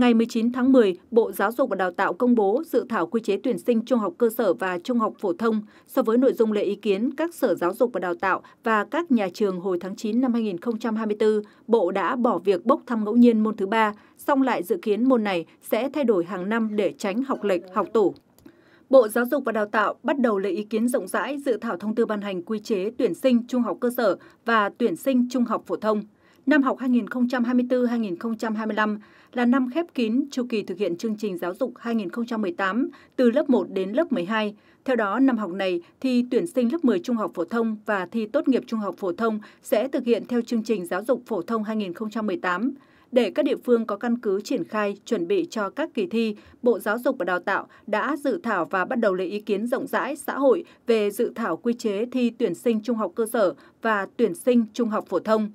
Ngày 19 tháng 10, Bộ Giáo dục và Đào tạo công bố dự thảo quy chế tuyển sinh trung học cơ sở và trung học phổ thông so với nội dung lấy ý kiến các Sở Giáo dục và Đào tạo và các nhà trường hồi tháng 9 năm 2024, Bộ đã bỏ việc bốc thăm ngẫu nhiên môn thứ ba, song lại dự kiến môn này sẽ thay đổi hàng năm để tránh học lệch, học tủ. Bộ Giáo dục và Đào tạo bắt đầu lấy ý kiến rộng rãi dự thảo thông tư ban hành quy chế tuyển sinh trung học cơ sở và tuyển sinh trung học phổ thông. Năm học 2024-2025 là năm khép kín chu kỳ thực hiện chương trình giáo dục 2018 từ lớp 1 đến lớp 12. Theo đó, năm học này, thi tuyển sinh lớp 10 trung học phổ thông và thi tốt nghiệp trung học phổ thông sẽ thực hiện theo chương trình giáo dục phổ thông 2018 để các địa phương có căn cứ triển khai chuẩn bị cho các kỳ thi, Bộ Giáo dục và Đào tạo đã dự thảo và bắt đầu lấy ý kiến rộng rãi xã hội về dự thảo quy chế thi tuyển sinh trung học cơ sở và tuyển sinh trung học phổ thông.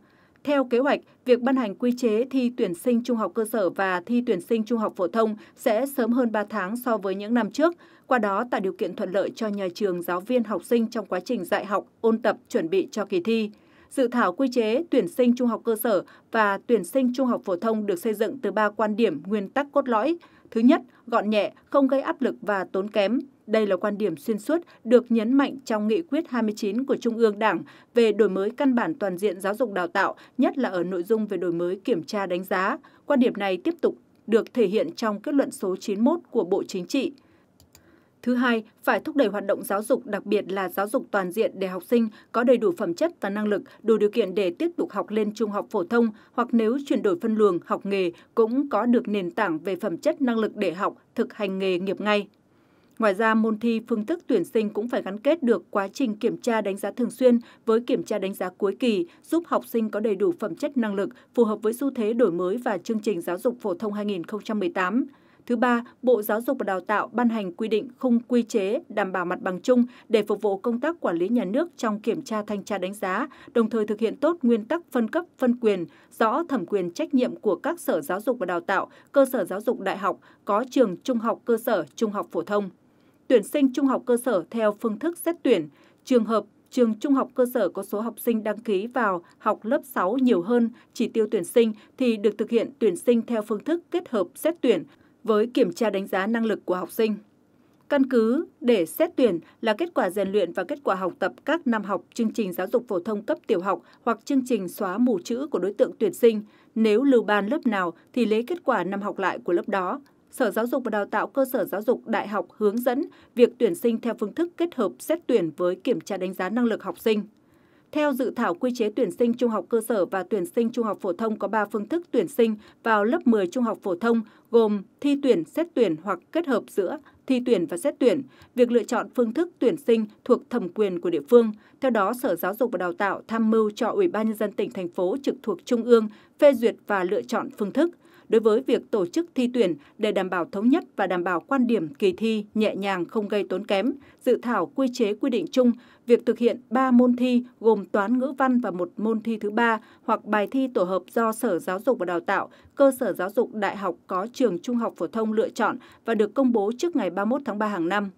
Theo kế hoạch, việc ban hành quy chế thi tuyển sinh trung học cơ sở và thi tuyển sinh trung học phổ thông sẽ sớm hơn 3 tháng so với những năm trước, qua đó tạo điều kiện thuận lợi cho nhà trường, giáo viên, học sinh trong quá trình dạy học, ôn tập, chuẩn bị cho kỳ thi. Dự thảo quy chế tuyển sinh trung học cơ sở và tuyển sinh trung học phổ thông được xây dựng từ ba quan điểm nguyên tắc cốt lõi. Thứ nhất, gọn nhẹ, không gây áp lực và tốn kém. Đây là quan điểm xuyên suốt được nhấn mạnh trong nghị quyết 29 của Trung ương Đảng về đổi mới căn bản toàn diện giáo dục đào tạo, nhất là ở nội dung về đổi mới kiểm tra đánh giá. Quan điểm này tiếp tục được thể hiện trong kết luận số 91 của Bộ Chính trị. Thứ hai, phải thúc đẩy hoạt động giáo dục, đặc biệt là giáo dục toàn diện để học sinh có đầy đủ phẩm chất và năng lực, đủ điều kiện để tiếp tục học lên trung học phổ thông hoặc nếu chuyển đổi phân luồng, học nghề cũng có được nền tảng về phẩm chất năng lực để học, thực hành nghề nghiệp ngay. Ngoài ra, môn thi phương thức tuyển sinh cũng phải gắn kết được quá trình kiểm tra đánh giá thường xuyên với kiểm tra đánh giá cuối kỳ, giúp học sinh có đầy đủ phẩm chất năng lực phù hợp với xu thế đổi mới và chương trình giáo dục phổ thông 2018. Thứ ba, Bộ Giáo dục và Đào tạo ban hành quy định khung quy chế đảm bảo mặt bằng chung để phục vụ công tác quản lý nhà nước trong kiểm tra thanh tra đánh giá, đồng thời thực hiện tốt nguyên tắc phân cấp phân quyền, rõ thẩm quyền trách nhiệm của các sở giáo dục và đào tạo, cơ sở giáo dục đại học, có trường trung học cơ sở, trung học phổ thông tuyển sinh trung học cơ sở theo phương thức xét tuyển, trường hợp trường trung học cơ sở có số học sinh đăng ký vào học lớp 6 nhiều hơn chỉ tiêu tuyển sinh thì được thực hiện tuyển sinh theo phương thức kết hợp xét tuyển với kiểm tra đánh giá năng lực của học sinh. Căn cứ để xét tuyển là kết quả rèn luyện và kết quả học tập các năm học chương trình giáo dục phổ thông cấp tiểu học hoặc chương trình xóa mù chữ của đối tượng tuyển sinh. Nếu lưu ban lớp nào thì lấy kết quả năm học lại của lớp đó. Sở Giáo dục và Đào tạo cơ sở giáo dục đại học hướng dẫn việc tuyển sinh theo phương thức kết hợp xét tuyển với kiểm tra đánh giá năng lực học sinh. Theo dự thảo quy chế tuyển sinh trung học cơ sở và tuyển sinh trung học phổ thông có 3 phương thức tuyển sinh vào lớp 10 trung học phổ thông gồm thi tuyển, xét tuyển hoặc kết hợp giữa thi tuyển và xét tuyển. Việc lựa chọn phương thức tuyển sinh thuộc thẩm quyền của địa phương. Theo đó, Sở Giáo dục và Đào tạo tham mưu cho Ủy ban nhân dân tỉnh thành phố trực thuộc trung ương phê duyệt và lựa chọn phương thức đối với việc tổ chức thi tuyển để đảm bảo thống nhất và đảm bảo quan điểm kỳ thi nhẹ nhàng không gây tốn kém, dự thảo quy chế quy định chung việc thực hiện 3 môn thi gồm toán ngữ văn và một môn thi thứ ba hoặc bài thi tổ hợp do Sở Giáo dục và Đào tạo, cơ sở giáo dục đại học có trường trung học phổ thông lựa chọn và được công bố trước ngày 31 tháng 3 hàng năm.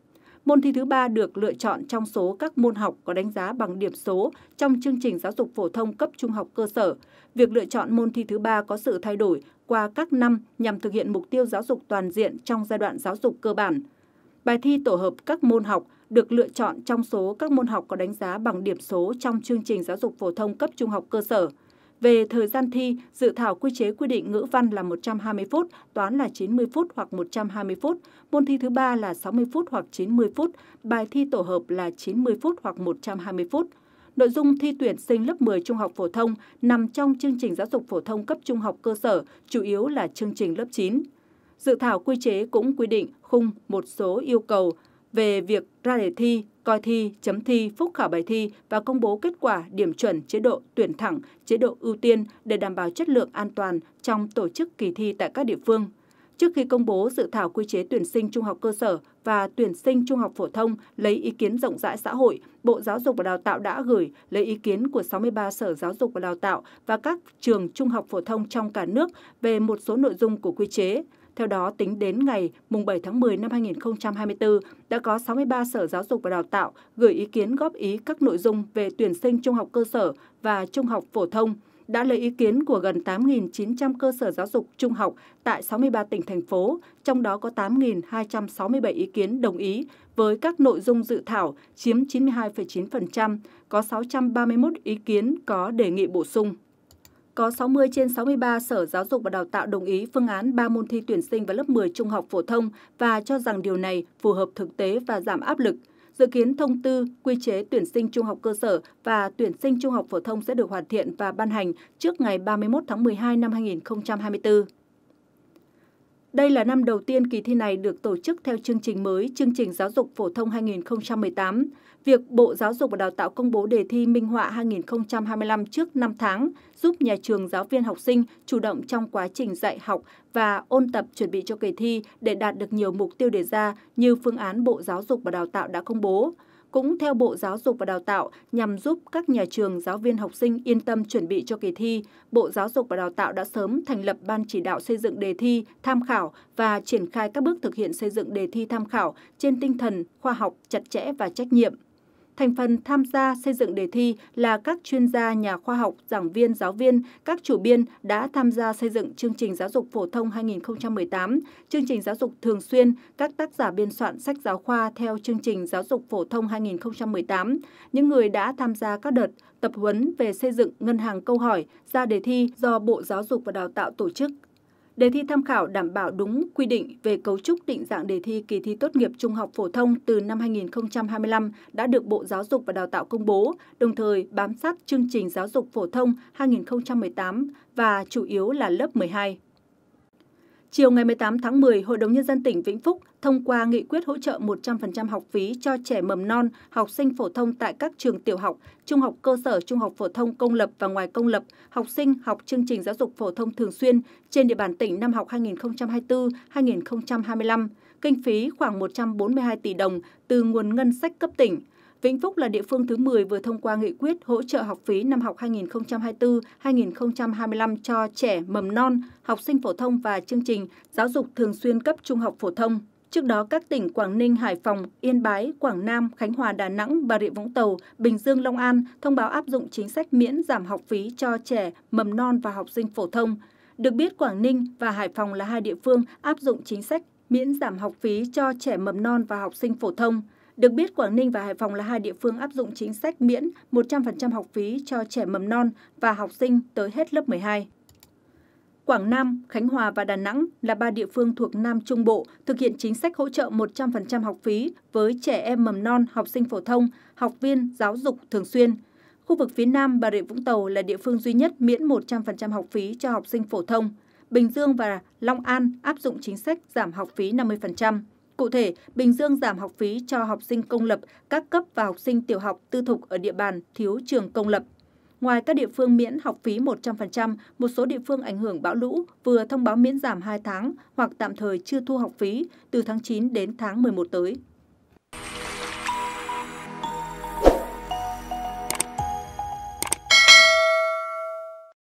Môn thi thứ ba được lựa chọn trong số các môn học có đánh giá bằng điểm số trong chương trình giáo dục phổ thông cấp trung học cơ sở. Việc lựa chọn môn thi thứ ba có sự thay đổi qua các năm nhằm thực hiện mục tiêu giáo dục toàn diện trong giai đoạn giáo dục cơ bản. Bài thi tổ hợp các môn học được lựa chọn trong số các môn học có đánh giá bằng điểm số trong chương trình giáo dục phổ thông cấp trung học cơ sở. Về thời gian thi, dự thảo quy chế quy định ngữ văn là 120 phút, toán là 90 phút hoặc 120 phút, môn thi thứ ba là 60 phút hoặc 90 phút, bài thi tổ hợp là 90 phút hoặc 120 phút. Nội dung thi tuyển sinh lớp 10 trung học phổ thông nằm trong chương trình giáo dục phổ thông cấp trung học cơ sở, chủ yếu là chương trình lớp 9. Dự thảo quy chế cũng quy định khung một số yêu cầu về việc ra đề thi, coi thi, chấm thi, phúc khảo bài thi và công bố kết quả, điểm chuẩn, chế độ tuyển thẳng, chế độ ưu tiên để đảm bảo chất lượng an toàn trong tổ chức kỳ thi tại các địa phương. Trước khi công bố dự thảo quy chế tuyển sinh trung học cơ sở và tuyển sinh trung học phổ thông lấy ý kiến rộng rãi xã hội, Bộ Giáo dục và Đào tạo đã gửi lấy ý kiến của 63 Sở Giáo dục và Đào tạo và các trường trung học phổ thông trong cả nước về một số nội dung của quy chế. Theo đó, tính đến ngày 7 tháng 10 năm 2024, đã có 63 Sở Giáo dục và Đào tạo gửi ý kiến góp ý các nội dung về tuyển sinh trung học cơ sở và trung học phổ thông, đã lấy ý kiến của gần 8.900 cơ sở giáo dục trung học tại 63 tỉnh, thành phố, trong đó có 8.267 ý kiến đồng ý với các nội dung dự thảo chiếm 92,9%, có 631 ý kiến có đề nghị bổ sung có 60 trên 63 Sở Giáo dục và Đào tạo đồng ý phương án 3 môn thi tuyển sinh vào lớp 10 trung học phổ thông và cho rằng điều này phù hợp thực tế và giảm áp lực. Dự kiến thông tư, quy chế tuyển sinh trung học cơ sở và tuyển sinh trung học phổ thông sẽ được hoàn thiện và ban hành trước ngày 31 tháng 12 năm 2024. Đây là năm đầu tiên kỳ thi này được tổ chức theo chương trình mới, chương trình giáo dục phổ thông 2018. Việc Bộ Giáo dục và Đào tạo công bố đề thi minh họa 2025 trước 5 tháng giúp nhà trường giáo viên học sinh chủ động trong quá trình dạy học và ôn tập chuẩn bị cho kỳ thi để đạt được nhiều mục tiêu đề ra như phương án Bộ Giáo dục và Đào tạo đã công bố cũng theo Bộ Giáo dục và Đào tạo nhằm giúp các nhà trường, giáo viên, học sinh yên tâm chuẩn bị cho kỳ thi, Bộ Giáo dục và Đào tạo đã sớm thành lập Ban chỉ đạo xây dựng đề thi, tham khảo và triển khai các bước thực hiện xây dựng đề thi tham khảo trên tinh thần khoa học, chặt chẽ và trách nhiệm. Thành phần tham gia xây dựng đề thi là các chuyên gia, nhà khoa học, giảng viên, giáo viên, các chủ biên đã tham gia xây dựng chương trình giáo dục phổ thông 2018, chương trình giáo dục thường xuyên, các tác giả biên soạn sách giáo khoa theo chương trình giáo dục phổ thông 2018. Những người đã tham gia các đợt tập huấn về xây dựng ngân hàng câu hỏi ra đề thi do Bộ Giáo dục và Đào tạo tổ chức Đề thi tham khảo đảm bảo đúng quy định về cấu trúc định dạng đề thi kỳ thi tốt nghiệp trung học phổ thông từ năm 2025 đã được Bộ Giáo dục và Đào tạo công bố, đồng thời bám sát chương trình giáo dục phổ thông 2018 và chủ yếu là lớp 12. Chiều ngày 18 tháng 10, Hội đồng Nhân dân tỉnh Vĩnh Phúc thông qua nghị quyết hỗ trợ 100% học phí cho trẻ mầm non, học sinh phổ thông tại các trường tiểu học, trung học cơ sở, trung học phổ thông công lập và ngoài công lập, học sinh học chương trình giáo dục phổ thông thường xuyên trên địa bàn tỉnh năm học 2024-2025, kinh phí khoảng 142 tỷ đồng từ nguồn ngân sách cấp tỉnh. Vĩnh Phúc là địa phương thứ 10 vừa thông qua nghị quyết hỗ trợ học phí năm học 2024-2025 cho trẻ mầm non, học sinh phổ thông và chương trình giáo dục thường xuyên cấp trung học phổ thông. Trước đó, các tỉnh Quảng Ninh, Hải Phòng, Yên Bái, Quảng Nam, Khánh Hòa, Đà Nẵng, Bà Rịa Vũng Tàu, Bình Dương, Long An thông báo áp dụng chính sách miễn giảm học phí cho trẻ mầm non và học sinh phổ thông. Được biết, Quảng Ninh và Hải Phòng là hai địa phương áp dụng chính sách miễn giảm học phí cho trẻ mầm non và học sinh phổ thông. Được biết, Quảng Ninh và Hải Phòng là hai địa phương áp dụng chính sách miễn 100% học phí cho trẻ mầm non và học sinh tới hết lớp 12. Quảng Nam, Khánh Hòa và Đà Nẵng là ba địa phương thuộc Nam Trung Bộ thực hiện chính sách hỗ trợ 100% học phí với trẻ em mầm non, học sinh phổ thông, học viên giáo dục thường xuyên. Khu vực phía Nam, Bà Rịa Vũng Tàu là địa phương duy nhất miễn 100% học phí cho học sinh phổ thông. Bình Dương và Long An áp dụng chính sách giảm học phí 50%. Cụ thể, Bình Dương giảm học phí cho học sinh công lập, các cấp và học sinh tiểu học tư thục ở địa bàn thiếu trường công lập. Ngoài các địa phương miễn học phí 100%, một số địa phương ảnh hưởng bão lũ vừa thông báo miễn giảm 2 tháng hoặc tạm thời chưa thu học phí từ tháng 9 đến tháng 11 tới.